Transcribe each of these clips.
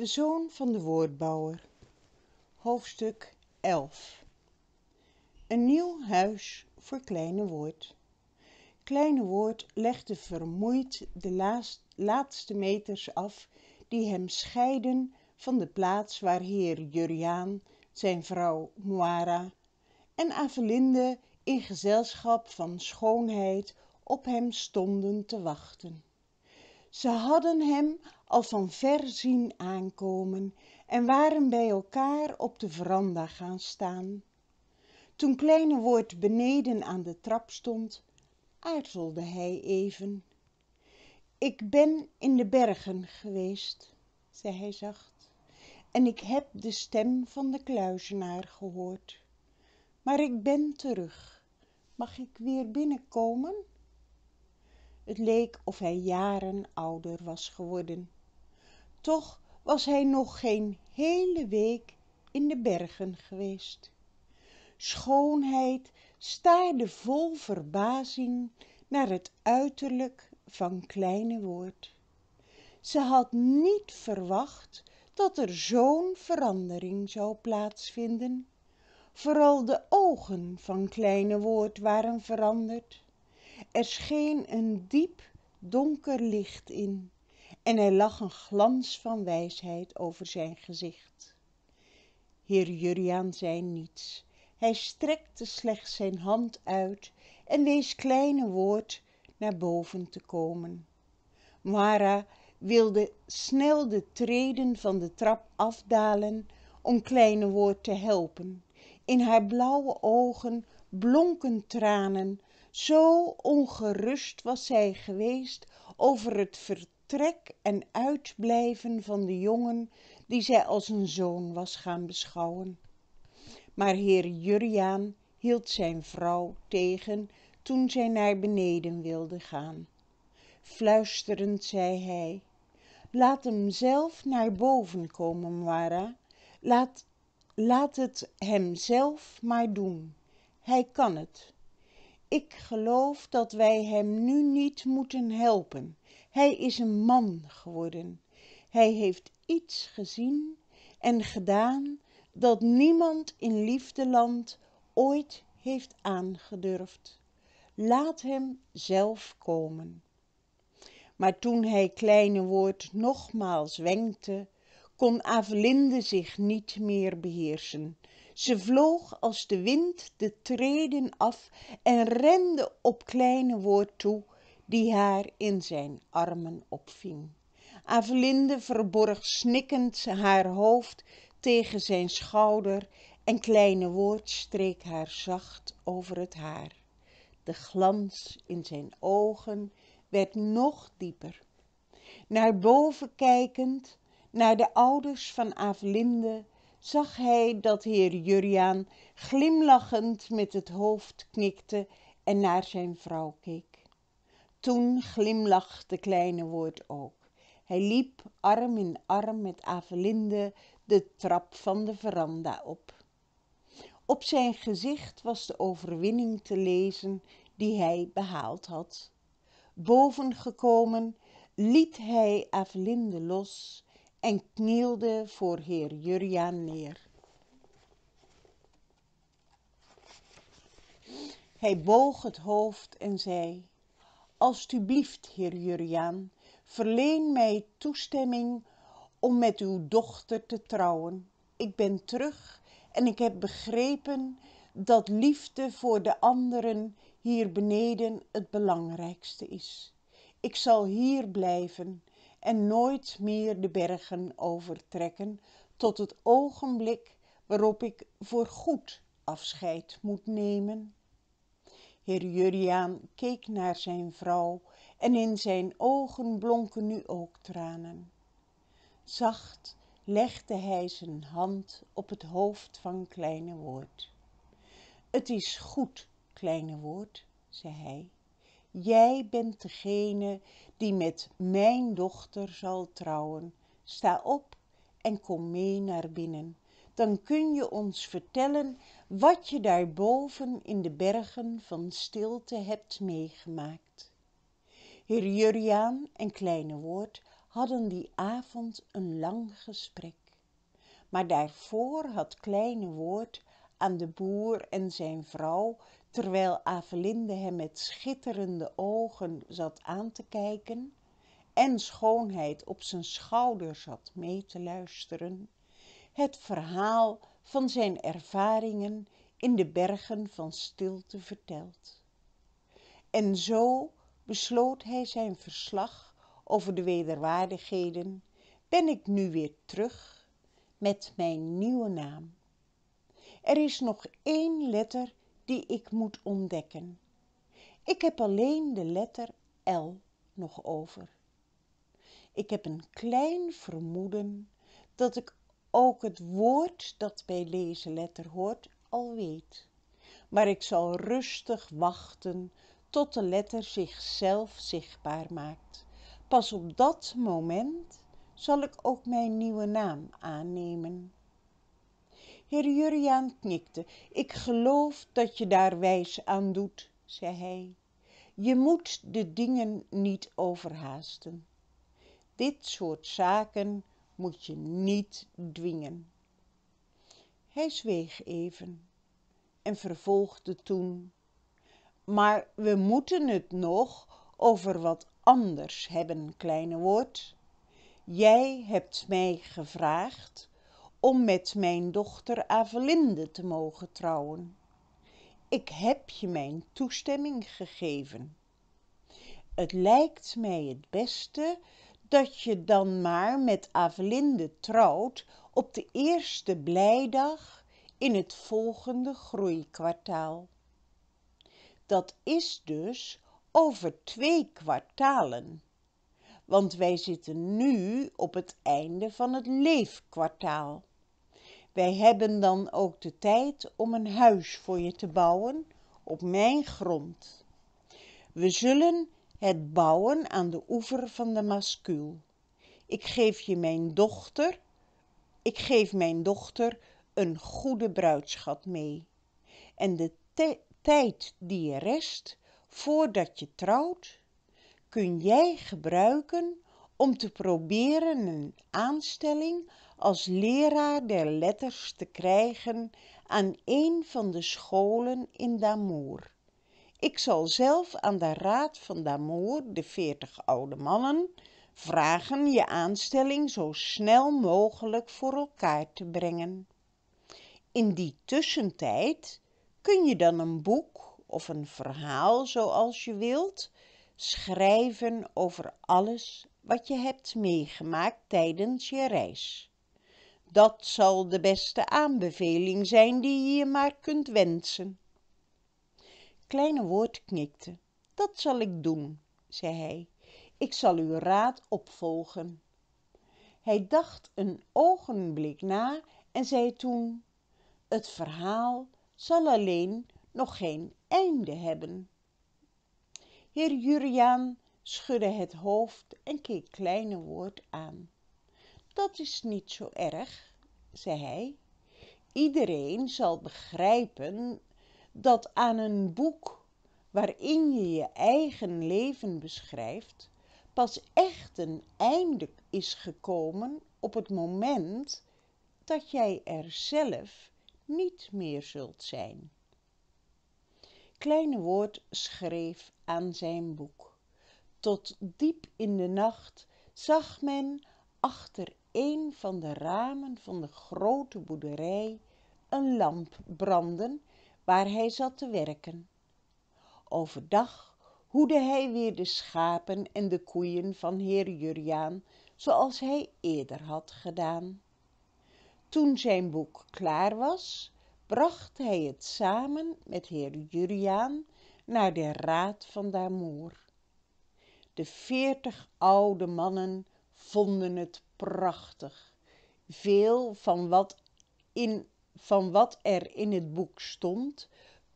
de zoon van de woordbouwer. Hoofdstuk 11 Een nieuw huis voor Kleine Woord. Kleine Woord legde vermoeid de laatste meters af die hem scheiden van de plaats waar heer Juriaan, zijn vrouw Moara en Avelinde in gezelschap van schoonheid op hem stonden te wachten ze hadden hem al van ver zien aankomen en waren bij elkaar op de veranda gaan staan toen kleine woord beneden aan de trap stond aarzelde hij even ik ben in de bergen geweest zei hij zacht en ik heb de stem van de kluizenaar gehoord maar ik ben terug mag ik weer binnenkomen het leek of hij jaren ouder was geworden toch was hij nog geen hele week in de bergen geweest schoonheid staarde vol verbazing naar het uiterlijk van kleine woord ze had niet verwacht dat er zo'n verandering zou plaatsvinden vooral de ogen van kleine woord waren veranderd er scheen een diep donker licht in en er lag een glans van wijsheid over zijn gezicht heer Juriaan zei niets hij strekte slechts zijn hand uit en wees kleine woord naar boven te komen Mara wilde snel de treden van de trap afdalen om kleine woord te helpen in haar blauwe ogen blonken tranen zo ongerust was zij geweest over het vertrek en uitblijven van de jongen die zij als een zoon was gaan beschouwen. Maar heer Juriaan hield zijn vrouw tegen toen zij naar beneden wilde gaan. Fluisterend zei hij, laat hem zelf naar boven komen, Mara. Laat, laat het hem zelf maar doen. Hij kan het ik geloof dat wij hem nu niet moeten helpen. Hij is een man geworden. Hij heeft iets gezien en gedaan dat niemand in liefdeland ooit heeft aangedurfd. Laat hem zelf komen. Maar toen hij kleine woord nogmaals wenkte, kon Avelinde zich niet meer beheersen ze vloog als de wind de treden af en rende op kleine woord toe die haar in zijn armen opving Avelinde verborg snikkend haar hoofd tegen zijn schouder en kleine woord streek haar zacht over het haar de glans in zijn ogen werd nog dieper naar boven kijkend naar de ouders van Avelinde zag hij dat heer Juriaan glimlachend met het hoofd knikte en naar zijn vrouw keek toen glimlachte kleine woord ook hij liep arm in arm met avelinde de trap van de veranda op op zijn gezicht was de overwinning te lezen die hij behaald had boven gekomen liet hij avelinde los en knielde voor heer Juriaan neer. Hij boog het hoofd en zei, Alsjeblieft, heer Juriaan, verleen mij toestemming om met uw dochter te trouwen. Ik ben terug en ik heb begrepen dat liefde voor de anderen hier beneden het belangrijkste is. Ik zal hier blijven en nooit meer de bergen overtrekken tot het ogenblik waarop ik voor goed afscheid moet nemen heer juriaan keek naar zijn vrouw en in zijn ogen blonken nu ook tranen zacht legde hij zijn hand op het hoofd van kleine woord het is goed kleine woord zei hij. Jij bent degene die met mijn dochter zal trouwen. Sta op en kom mee naar binnen. Dan kun je ons vertellen wat je daar boven in de bergen van stilte hebt meegemaakt. Heer Juriaan en Kleine Woord hadden die avond een lang gesprek. Maar daarvoor had Kleine Woord aan de boer en zijn vrouw terwijl Avelinde hem met schitterende ogen zat aan te kijken en schoonheid op zijn schouder zat mee te luisteren, het verhaal van zijn ervaringen in de bergen van stilte verteld. En zo besloot hij zijn verslag over de wederwaardigheden, ben ik nu weer terug met mijn nieuwe naam. Er is nog één letter die ik moet ontdekken. Ik heb alleen de letter L nog over. Ik heb een klein vermoeden dat ik ook het woord dat bij deze letter hoort al weet. Maar ik zal rustig wachten tot de letter zichzelf zichtbaar maakt. Pas op dat moment zal ik ook mijn nieuwe naam aannemen. Heer Juriaan knikte. Ik geloof dat je daar wijs aan doet, zei hij. Je moet de dingen niet overhaasten. Dit soort zaken moet je niet dwingen. Hij zweeg even en vervolgde toen. Maar we moeten het nog over wat anders hebben, kleine woord. Jij hebt mij gevraagd om met mijn dochter Avelinde te mogen trouwen. Ik heb je mijn toestemming gegeven. Het lijkt mij het beste dat je dan maar met Avelinde trouwt op de eerste blijdag in het volgende groeikwartaal. Dat is dus over twee kwartalen, want wij zitten nu op het einde van het leefkwartaal. Wij hebben dan ook de tijd om een huis voor je te bouwen op mijn grond. We zullen het bouwen aan de oever van de mascuul. Ik geef je mijn dochter, ik geef mijn dochter een goede bruidschat mee. En de tijd die je rest voordat je trouwt, kun jij gebruiken om te proberen een aanstelling als leraar der letters te krijgen aan een van de scholen in Damour. Ik zal zelf aan de raad van Damour, de veertig oude mannen, vragen je aanstelling zo snel mogelijk voor elkaar te brengen. In die tussentijd kun je dan een boek of een verhaal, zoals je wilt, schrijven over alles wat je hebt meegemaakt tijdens je reis. Dat zal de beste aanbeveling zijn die je je maar kunt wensen. Kleine Woord knikte. Dat zal ik doen, zei hij. Ik zal uw raad opvolgen. Hij dacht een ogenblik na en zei toen: Het verhaal zal alleen nog geen einde hebben. Heer Juriaan schudde het hoofd en keek Kleine Woord aan. Dat is niet zo erg, zei hij. Iedereen zal begrijpen dat aan een boek waarin je je eigen leven beschrijft, pas echt een einde is gekomen op het moment dat jij er zelf niet meer zult zijn. Kleine Woord schreef aan zijn boek. Tot diep in de nacht zag men achter een van de ramen van de grote boerderij een lamp branden waar hij zat te werken. Overdag hoedde hij weer de schapen en de koeien van heer Juriaan, zoals hij eerder had gedaan. Toen zijn boek klaar was, bracht hij het samen met heer Juriaan naar de raad van Damour. De veertig oude mannen vonden het prachtig. Veel van wat, in, van wat er in het boek stond,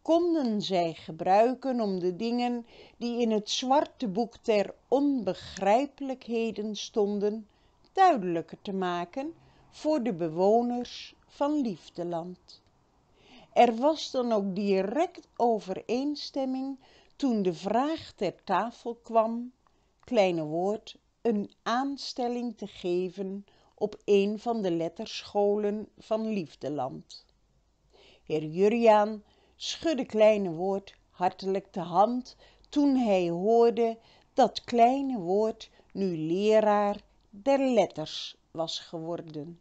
konden zij gebruiken om de dingen die in het zwarte boek ter onbegrijpelijkheden stonden, duidelijker te maken voor de bewoners van Liefdeland. Er was dan ook direct overeenstemming toen de vraag ter tafel kwam, kleine woord een aanstelling te geven op een van de letterscholen van Liefdeland. Heer Jurjaan schudde Kleine Woord hartelijk de hand toen hij hoorde dat Kleine Woord nu leraar der letters was geworden.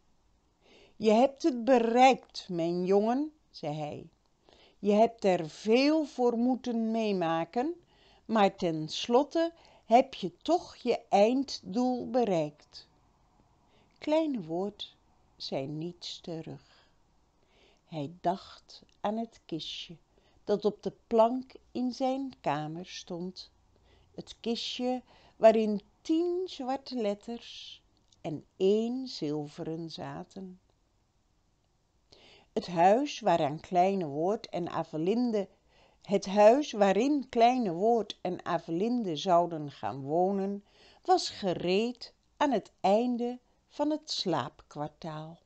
Je hebt het bereikt, mijn jongen, zei hij. Je hebt er veel voor moeten meemaken, maar ten slotte heb je toch je einddoel bereikt. Kleine woord zei niets terug. Hij dacht aan het kistje dat op de plank in zijn kamer stond. Het kistje waarin tien zwarte letters en één zilveren zaten. Het huis waaraan Kleine Woord en Avelinde het huis waarin kleine woord en avelinde zouden gaan wonen was gereed aan het einde van het slaapkwartaal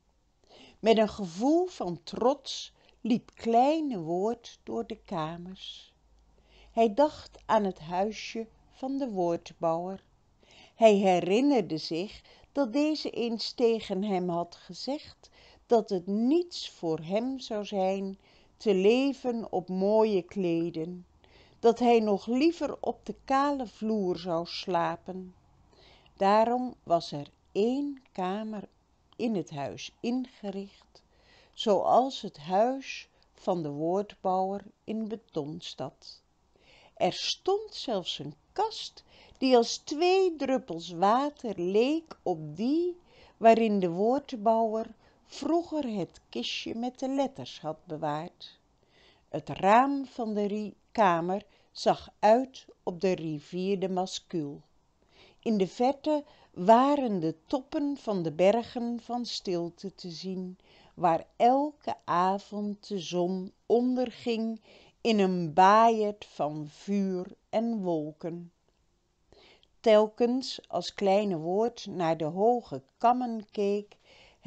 met een gevoel van trots liep kleine woord door de kamers hij dacht aan het huisje van de woordbouwer hij herinnerde zich dat deze eens tegen hem had gezegd dat het niets voor hem zou zijn te leven op mooie kleden, dat hij nog liever op de kale vloer zou slapen. Daarom was er één kamer in het huis ingericht, zoals het huis van de woordbouwer in Betonstad. Er stond zelfs een kast die als twee druppels water leek op die waarin de woordbouwer vroeger het kistje met de letters had bewaard. Het raam van de kamer zag uit op de rivier de Mascuul. In de verte waren de toppen van de bergen van stilte te zien, waar elke avond de zon onderging in een baaierd van vuur en wolken. Telkens als Kleine Woord naar de hoge kammen keek,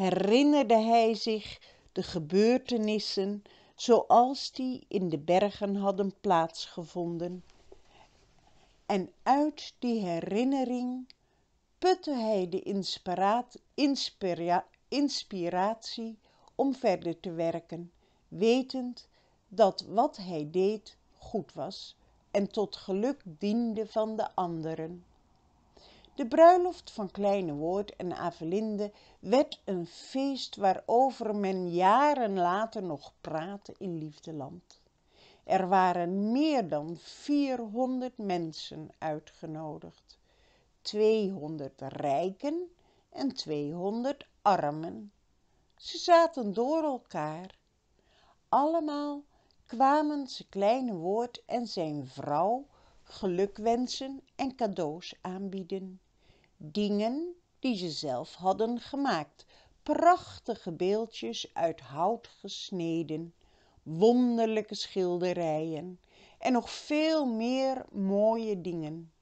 herinnerde hij zich de gebeurtenissen zoals die in de bergen hadden plaatsgevonden en uit die herinnering putte hij de inspiratie om verder te werken wetend dat wat hij deed goed was en tot geluk diende van de anderen de bruiloft van Kleine Woord en Avelinde werd een feest waarover men jaren later nog praatte in Liefdeland. Er waren meer dan 400 mensen uitgenodigd. 200 rijken en 200 armen. Ze zaten door elkaar. Allemaal kwamen ze Kleine Woord en zijn vrouw gelukwensen en cadeaus aanbieden dingen die ze zelf hadden gemaakt prachtige beeldjes uit hout gesneden wonderlijke schilderijen en nog veel meer mooie dingen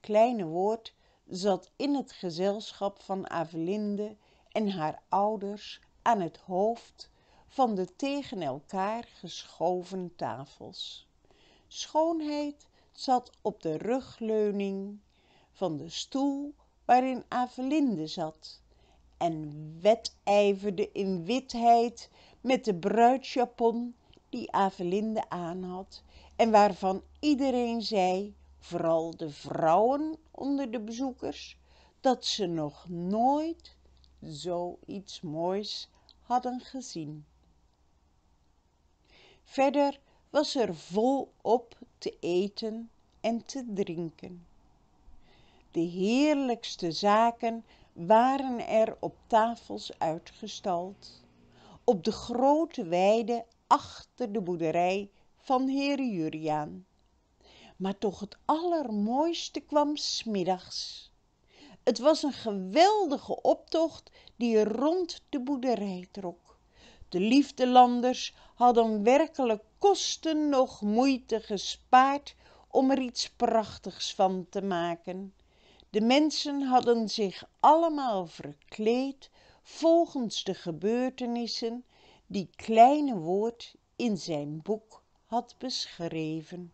kleine woord zat in het gezelschap van avelinde en haar ouders aan het hoofd van de tegen elkaar geschoven tafels schoonheid zat op de rugleuning van de stoel waarin avelinde zat en wedijverde in witheid met de bruidsjapon die avelinde aanhad en waarvan iedereen zei vooral de vrouwen onder de bezoekers dat ze nog nooit zoiets moois hadden gezien. Verder was er volop te eten en te drinken de heerlijkste zaken waren er op tafels uitgestald. Op de grote weide achter de boerderij van heer Juriaan. Maar toch het allermooiste kwam smiddags. Het was een geweldige optocht die rond de boerderij trok. De liefdelanders hadden werkelijk kosten nog moeite gespaard om er iets prachtigs van te maken de mensen hadden zich allemaal verkleed volgens de gebeurtenissen die kleine woord in zijn boek had beschreven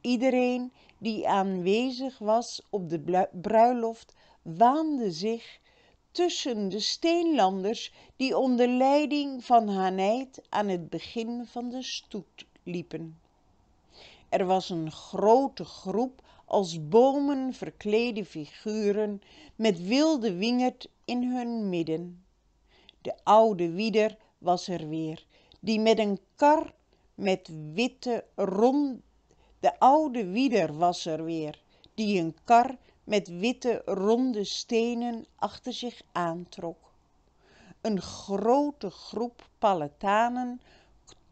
iedereen die aanwezig was op de bruiloft waande zich tussen de steenlanders die onder leiding van haneid aan het begin van de stoet liepen er was een grote groep als bomen verkleede figuren met wilde wingerd in hun midden de oude wieder was er weer die met een kar met witte ronde de oude wieder was er weer die een kar met witte ronde stenen achter zich aantrok een grote groep palletanen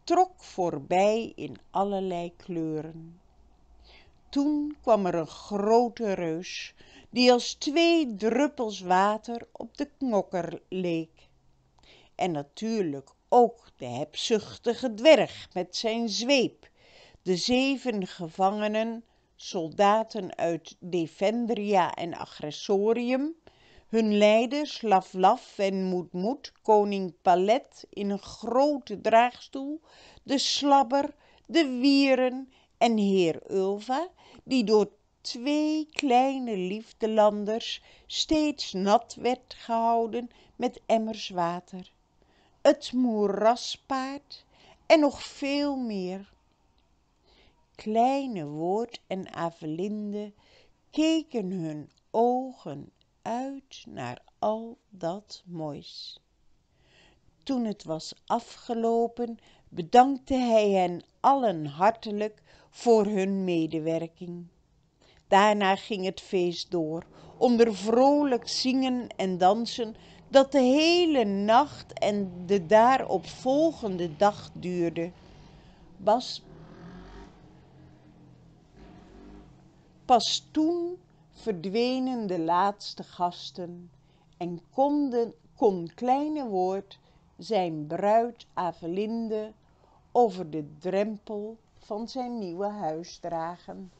trok voorbij in allerlei kleuren toen kwam er een grote reus die als twee druppels water op de knokker leek en natuurlijk ook de hebzuchtige dwerg met zijn zweep de zeven gevangenen soldaten uit defendria en agressorium hun leiders laflaf en moedmoed koning palet in een grote draagstoel de slabber de wieren en heer ulva die door twee kleine liefdelanders steeds nat werd gehouden met emmers water het moeraspaard en nog veel meer kleine woord en avelinde keken hun ogen uit naar al dat moois toen het was afgelopen bedankte hij hen allen hartelijk voor hun medewerking. Daarna ging het feest door, onder vrolijk zingen en dansen, dat de hele nacht en de daarop volgende dag duurde. Pas toen verdwenen de laatste gasten en konden, kon Kleine Woord zijn bruid Avelinde over de drempel van zijn nieuwe huis dragen.